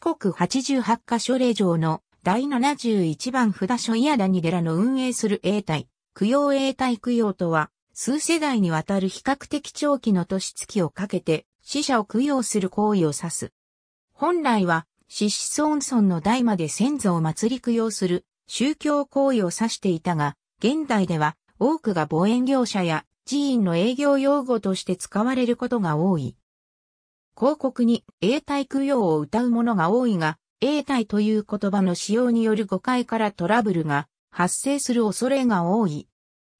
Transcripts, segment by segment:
四国88カ所令状の第71番札所宮谷寺の運営する永代、供養永代供養とは、数世代にわたる比較的長期の年月をかけて、死者を供養する行為を指す。本来は、死子孫孫の代まで先祖を祭り供養する宗教行為を指していたが、現代では多くが望遠業者や寺院の営業用語として使われることが多い。広告に永代供養を歌う者が多いが、永代という言葉の使用による誤解からトラブルが発生する恐れが多い。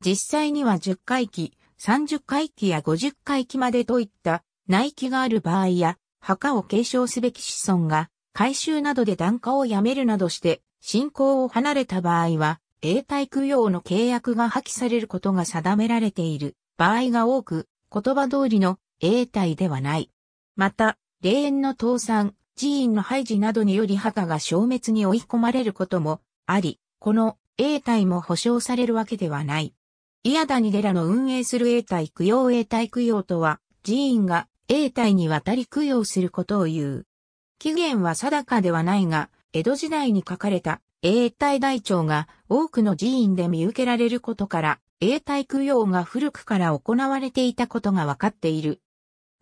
実際には10回期、30回期や50回期までといった内気がある場合や、墓を継承すべき子孫が、改修などで檀家を辞めるなどして、信仰を離れた場合は、永代供養の契約が破棄されることが定められている場合が多く、言葉通りの永代ではない。また、霊園の倒産、寺院の廃寺などにより墓が消滅に追い込まれることもあり、この永代も保障されるわけではない。宮谷寺の運営する永代供養永代供養とは、寺院が永代にわたり供養することを言う。起源は定かではないが、江戸時代に書かれた永代大帳が多くの寺院で見受けられることから、永代供養が古くから行われていたことがわかっている。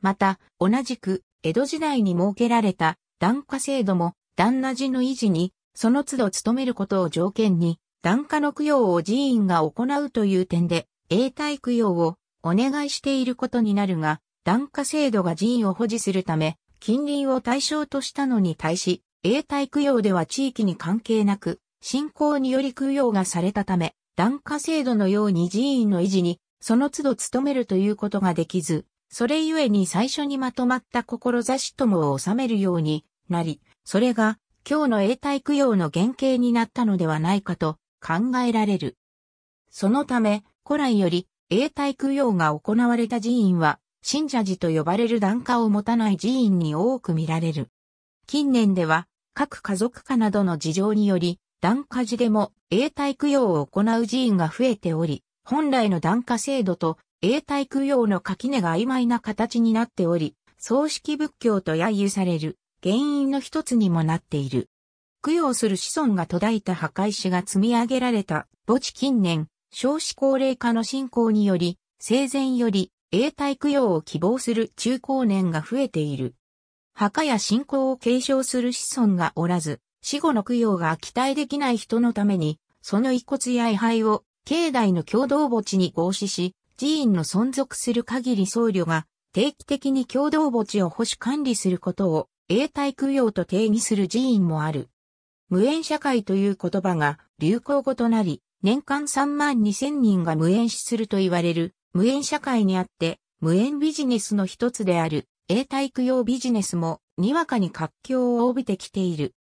また、同じく、江戸時代に設けられた、檀家制度も、旦那寺の維持に、その都度務めることを条件に、檀家の供養を寺院が行うという点で、永代供養をお願いしていることになるが、檀家制度が寺院を保持するため、近隣を対象としたのに対し、永代供養では地域に関係なく、信仰により供養がされたため、檀家制度のように寺院の維持に、その都度務めるということができず、それゆえに最初にまとまった志ともを収めるようになり、それが今日の永代供養の原型になったのではないかと考えられる。そのため、古来より永代供養が行われた寺院は、信者寺と呼ばれる段下を持たない寺院に多く見られる。近年では、各家族家などの事情により、段下寺でも永代供養を行う寺院が増えており、本来の段下制度と永代供養の垣根が曖昧な形になっており、葬式仏教と揶揄される原因の一つにもなっている。供養する子孫が途絶えた墓石が積み上げられた墓地近年、少子高齢化の進行により、生前より永代供養を希望する中高年が増えている。墓や信仰を継承する子孫がおらず、死後の供養が期待できない人のために、その遺骨や遺灰を境内の共同墓地に合祀し、寺院の存続する限り僧侶が定期的に共同墓地を保守管理することを永代供養と定義する寺院もある。無縁社会という言葉が流行語となり、年間3万2千人が無縁死すると言われる無縁社会にあって、無縁ビジネスの一つである永代供養ビジネスもにわかに活況を帯びてきている。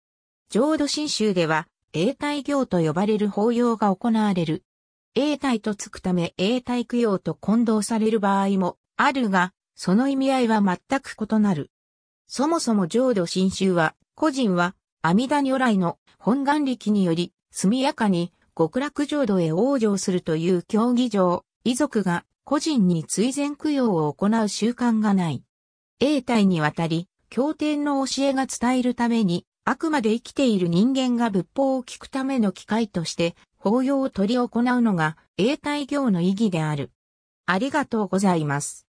浄土真宗では永代行と呼ばれる法要が行われる。永代とつくため永代供養と混同される場合もあるが、その意味合いは全く異なる。そもそも浄土真宗は、個人は阿弥陀如来の本願力により、速やかに極楽浄土へ往生するという教義上、遺族が個人に追善供養を行う習慣がない。永代にわたり、経典の教えが伝えるために、あくまで生きている人間が仏法を聞くための機会として法要を取り行うのが永代行の意義である。ありがとうございます。